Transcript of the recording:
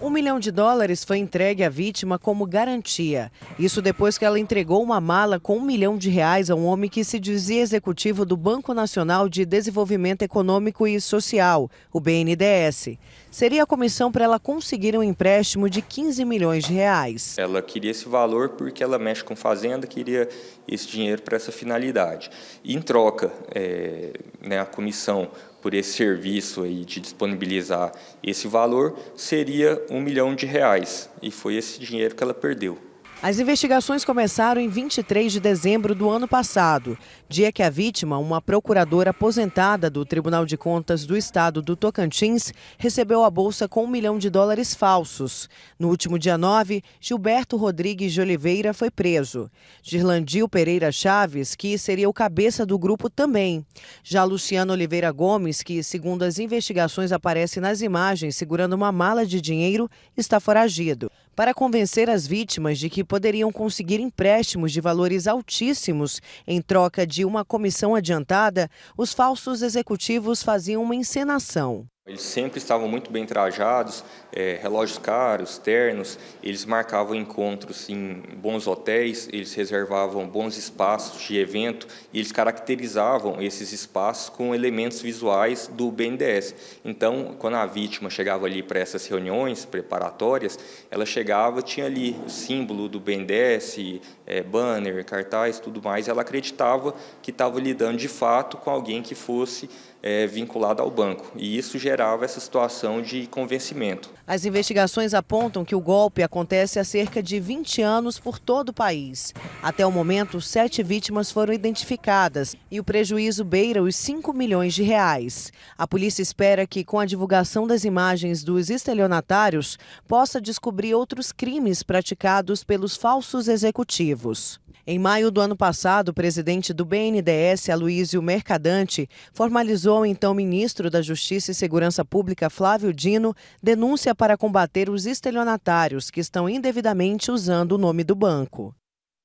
Um milhão de dólares foi entregue à vítima como garantia. Isso depois que ela entregou uma mala com um milhão de reais a um homem que se dizia executivo do Banco Nacional de Desenvolvimento Econômico e Social, o BNDES. Seria a comissão para ela conseguir um empréstimo de 15 milhões de reais. Ela queria esse valor porque ela mexe com fazenda, queria esse dinheiro para essa finalidade. em troca, é, né, a comissão por esse serviço aí de disponibilizar esse valor seria um milhão de reais e foi esse dinheiro que ela perdeu. As investigações começaram em 23 de dezembro do ano passado, dia que a vítima, uma procuradora aposentada do Tribunal de Contas do Estado do Tocantins, recebeu a bolsa com um milhão de dólares falsos. No último dia 9, Gilberto Rodrigues de Oliveira foi preso. Girlandil Pereira Chaves, que seria o cabeça do grupo, também. Já Luciano Oliveira Gomes, que, segundo as investigações, aparece nas imagens segurando uma mala de dinheiro, está foragido para convencer as vítimas de que poderiam conseguir empréstimos de valores altíssimos em troca de uma comissão adiantada, os falsos executivos faziam uma encenação. Eles sempre estavam muito bem trajados, é, relógios caros, ternos, eles marcavam encontros em bons hotéis, eles reservavam bons espaços de evento e eles caracterizavam esses espaços com elementos visuais do BNDES. Então, quando a vítima chegava ali para essas reuniões preparatórias, ela chegava, tinha ali o símbolo do BNDES, é, banner, cartaz, tudo mais, ela acreditava que estava lidando de fato com alguém que fosse é, vinculado ao banco. E isso gera essa situação de convencimento. As investigações apontam que o golpe acontece há cerca de 20 anos por todo o país. Até o momento, sete vítimas foram identificadas e o prejuízo beira os 5 milhões de reais. A polícia espera que, com a divulgação das imagens dos estelionatários, possa descobrir outros crimes praticados pelos falsos executivos. Em maio do ano passado, o presidente do BNDES, Aloysio Mercadante, formalizou ao então ministro da Justiça e Segurança Pública, Flávio Dino, denúncia para combater os estelionatários que estão indevidamente usando o nome do banco.